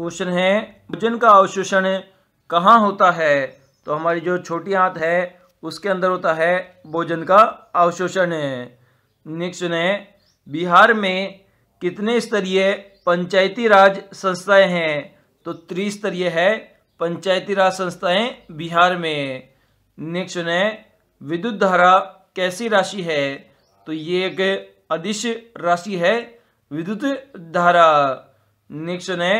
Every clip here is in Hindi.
क्वेश्चन है भोजन का अवशोषण कहाँ होता है तो हमारी जो छोटी आंत है उसके अंदर होता है भोजन का अवशोषण नेक्स्ट है बिहार में कितने स्तरीय पंचायती राज संस्थाएं हैं तो त्रिस्तरीय है पंचायती राज संस्थाएं बिहार में नेक्स्ट है विद्युत धारा कैसी राशि है तो ये एक अदिश राशि है विद्युत धारा नेक्स्ट है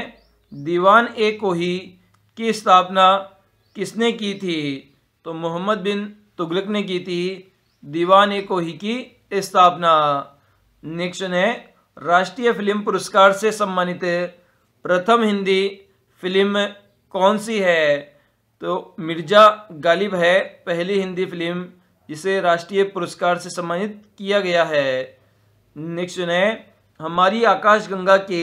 दीवान ए कोही की स्थापना किसने की थी तो मोहम्मद बिन तुगलक ने की थी दीवान ए कोही की स्थापना नेक्स्ट है राष्ट्रीय फिल्म पुरस्कार से सम्मानित प्रथम हिंदी फिल्म कौन सी है तो मिर्जा गालिब है पहली हिंदी फिल्म जिसे राष्ट्रीय पुरस्कार से सम्मानित किया गया है नेक्स्ट है हमारी आकाशगंगा के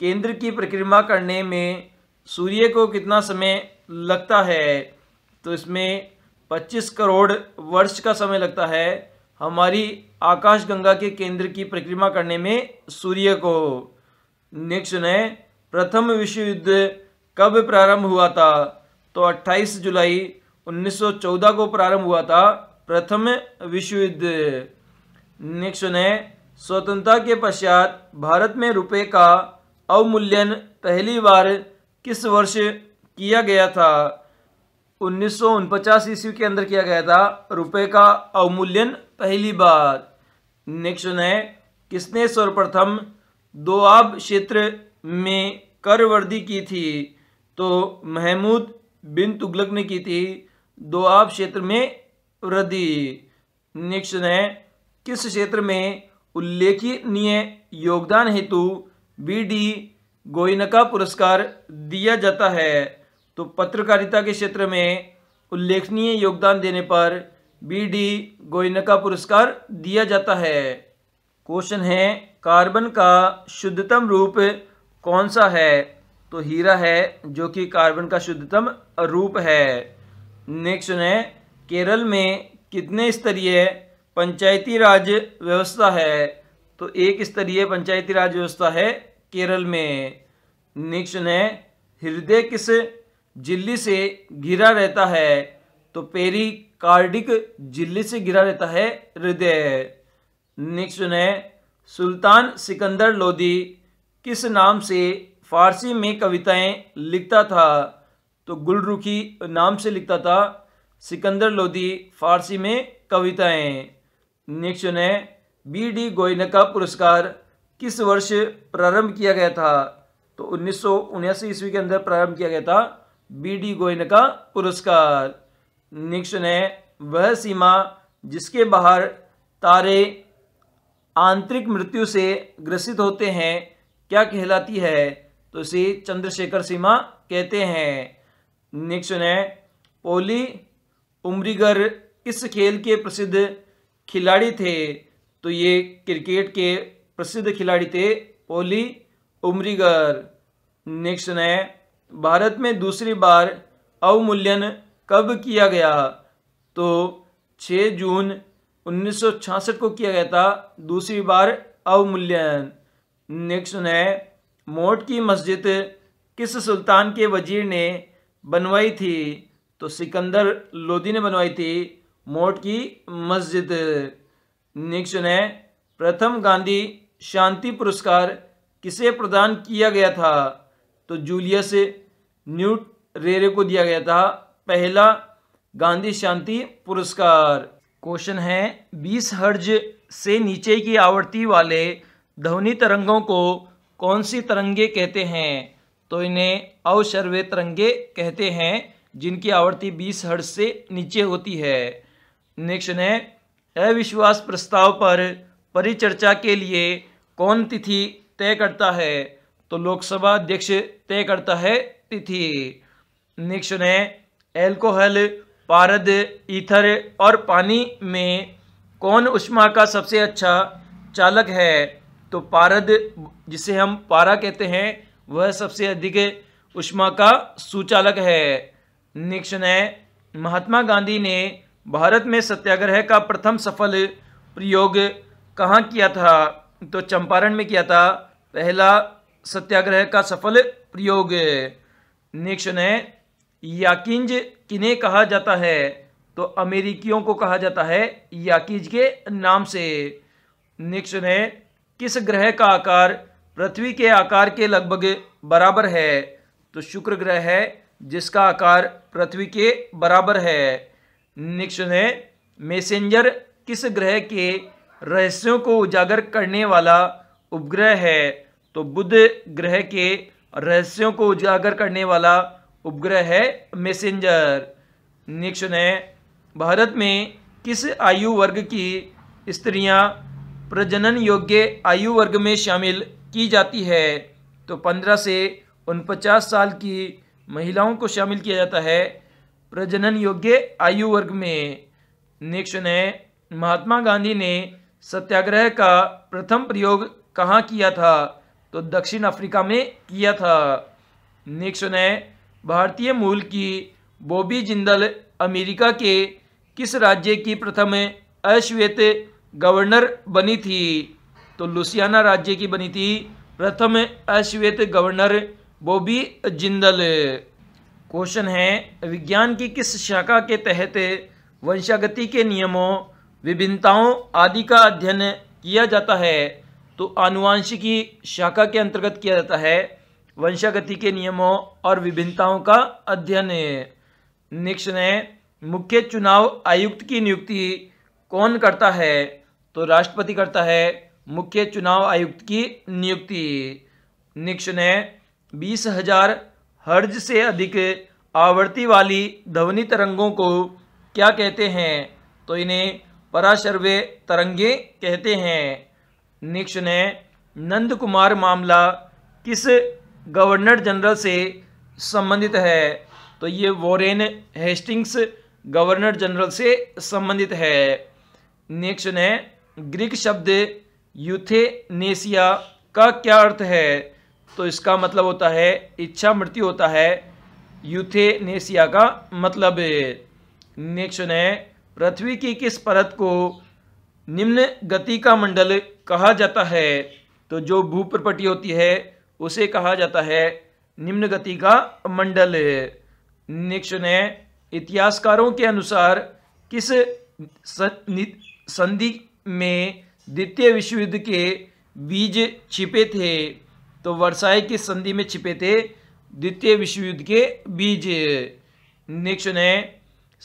केंद्र की परिक्रमा करने में सूर्य को कितना समय लगता है तो इसमें 25 करोड़ वर्ष का समय लगता है हमारी आकाशगंगा के केंद्र की परिक्रमा करने में सूर्य को नेक्स्ट सुने प्रथम विश्व युद्ध कब प्रारंभ हुआ था तो 28 जुलाई 1914 को प्रारंभ हुआ था प्रथम विश्व युद्ध नेक्स्ट सुने स्वतंत्रता के पश्चात भारत में रुपए का अवमूल्यन पहली बार किस वर्ष किया गया था उन्नीस ईस्वी के अंदर किया गया था रुपए का अवमूल्यन पहली बार नेक्स्ट है किसने सर्वप्रथम दोआब क्षेत्र में कर वृद्धि की थी तो महमूद बिन तुगलक ने की थी दोआब क्षेत्र में वृद्धि नेक्स्ट है किस क्षेत्र में उल्लेखनीय योगदान हेतु बी डी गोइनका पुरस्कार दिया जाता है तो पत्रकारिता के क्षेत्र में उल्लेखनीय योगदान देने पर बी डी गोइनका पुरस्कार दिया जाता है क्वेश्चन है कार्बन का शुद्धतम रूप कौन सा है तो हीरा है जो कि कार्बन का शुद्धतम रूप है नेक्स्ट है केरल में कितने स्तरीय पंचायती राज व्यवस्था है तो एक स्तरीय पंचायती राज व्यवस्था है केरल में नेक्स्ट है हृदय किस झिल्ली से घिरा रहता है तो पेरी कार्डिक झिल्ली से घिरा रहता है हृदय नेक्स्ट है सुल्तान सिकंदर लोदी किस नाम से फारसी में कविताएं लिखता था तो गुलरुखी नाम से लिखता था सिकंदर लोदी फारसी में कविताएं नेक्स्ट है बी डी गोयनका पुरस्कार किस वर्ष प्रारंभ किया गया था तो उन्नीस ईस्वी के अंदर प्रारंभ किया गया था बी डी गोयन का पुरस्कार नेक्स्ट है वह सीमा जिसके बाहर तारे आंतरिक मृत्यु से ग्रसित होते हैं क्या कहलाती है तो इसे चंद्रशेखर सीमा कहते हैं नेक्स्ट है पोली उमरीगर इस खेल के प्रसिद्ध खिलाड़ी थे तो ये क्रिकेट के प्रसिद्ध खिलाड़ी थे ओली उमरीगर नेक्स्ट ने भारत में दूसरी बार अवमूल्यन कब किया गया तो 6 जून 1966 को किया गया था दूसरी बार अवमूल्यन नेक्स्ट ने मोट की मस्जिद किस सुल्तान के वजीर ने बनवाई थी तो सिकंदर लोधी ने बनवाई थी मोट की मस्जिद नेक्स्ट ने प्रथम गांधी शांति पुरस्कार किसे प्रदान किया गया था तो जूलियस न्यूट रेरे को दिया गया था पहला गांधी शांति पुरस्कार क्वेश्चन है बीस हर्ज से नीचे की आवृत्ति वाले ध्वनि तरंगों को कौन सी तरंगे कहते हैं तो इन्हें अवसर्वे तरंगे कहते हैं जिनकी आवृत्ति बीस हर्ज से नीचे होती है नेक्स्ट है अविश्वास प्रस्ताव पर परिचर्चा के लिए कौन तिथि तय करता है तो लोकसभा अध्यक्ष तय करता है तिथि नेक्स्ट है एल्कोहल पारद ईथर और पानी में कौन उष्मा का सबसे अच्छा चालक है तो पारद जिसे हम पारा कहते हैं वह सबसे अधिक उष्मा का सुचालक है नेक्स्ट है महात्मा गांधी ने भारत में सत्याग्रह का प्रथम सफल प्रयोग कहाँ किया था तो चंपारण में किया था पहला सत्याग्रह का सफल प्रयोग नेक्स्ट है याकिंज किन्हें कहा जाता है तो अमेरिकियों को कहा जाता है याकिंज के नाम से नेक्स्ट है किस ग्रह का आकार पृथ्वी के आकार के लगभग बराबर है तो शुक्र ग्रह है जिसका आकार पृथ्वी के बराबर है नेक्स्ट है मैसेंजर किस ग्रह के रहस्यों को उजागर करने वाला उपग्रह है तो बुध ग्रह के रहस्यों को उजागर करने वाला उपग्रह है मैसेंजर नेक्स्ट है भारत में किस आयु वर्ग की स्त्रियां प्रजनन योग्य आयु वर्ग में शामिल की जाती है तो पंद्रह से उनपचास साल की महिलाओं को शामिल किया जाता है प्रजनन योग्य आयु वर्ग में नेक्स्ट है महात्मा गांधी ने सत्याग्रह का प्रथम प्रयोग कहाँ किया था तो दक्षिण अफ्रीका में किया था नेक्स्ट ने भारतीय मूल की बॉबी जिंदल अमेरिका के किस राज्य की प्रथम अश्वेत गवर्नर बनी थी तो लुसियाना राज्य की बनी थी प्रथम अश्वेत गवर्नर बॉबी जिंदल क्वेश्चन है विज्ञान की किस शाखा के तहत वंशागति के नियमों विभिन्नताओं आदि का अध्ययन किया जाता है तो आनुवांशिकी शाखा के अंतर्गत किया जाता है वंशागति के नियमों और विभिन्नताओं का अध्ययन नेक्स्ट मुख्य चुनाव आयुक्त की नियुक्ति कौन करता है तो राष्ट्रपति करता है मुख्य चुनाव आयुक्त की नियुक्ति नेक्स्ट बीस हजार हर्ज से अधिक आवर्ती वाली ध्वनि तरंगों को क्या कहते हैं तो इन्हें पराशर्वे तरंगे कहते हैं निक्ष ने नंद कुमार मामला किस गवर्नर जनरल से संबंधित है तो ये वॉरेन हेस्टिंग्स गवर्नर जनरल से संबंधित है नेक्स्ट ने ग्रीक शब्द यूथेनेसिया का क्या अर्थ है तो इसका मतलब होता है इच्छा मृत्यु होता है यूथेनेसिया का मतलब नेक्स्ट है पृथ्वी की किस परत को निम्न गति का मंडल कहा जाता है तो जो भूप्रपटी होती है उसे कहा जाता है निम्न गति का मंडल नेक्स्ट है इतिहासकारों के अनुसार किस संधि में द्वितीय विश्व युद्ध के बीज छिपे थे तो वर्षाई की संधि में छिपे थे द्वितीय विश्व युद्ध के बीज नेक्स्ट है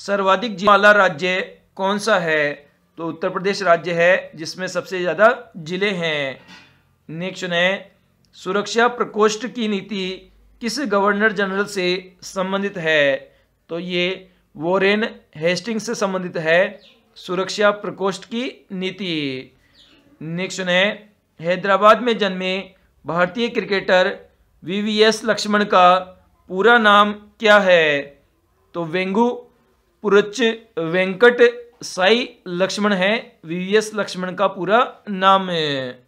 सर्वाधिक जिले वाला राज्य कौन सा है तो उत्तर प्रदेश राज्य है जिसमें सबसे ज़्यादा जिले हैं नेक्स्ट है सुरक्षा प्रकोष्ठ की नीति किस गवर्नर जनरल से संबंधित है तो ये वोरेन हेस्टिंग से संबंधित है सुरक्षा प्रकोष्ठ की नीति नेक्स्ट है हैदराबाद में जन्मे भारतीय क्रिकेटर वीवीएस लक्ष्मण का पूरा नाम क्या है तो वेंगू पुरच वेंकट साई लक्ष्मण है वीवीएस लक्ष्मण का पूरा नाम है